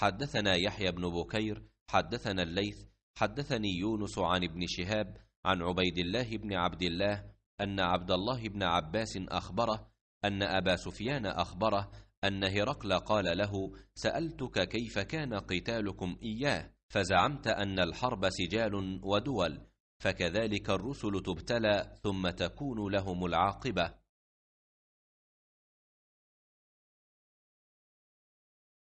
حدثنا يحيى بن بكير حدثنا الليث حدثني يونس عن ابن شهاب عن عبيد الله بن عبد الله ان عبد الله بن عباس اخبره ان ابا سفيان اخبره ان هرقل قال له سالتك كيف كان قتالكم اياه فزعمت ان الحرب سجال ودول فكذلك الرسل تبتلى ثم تكون لهم العاقبه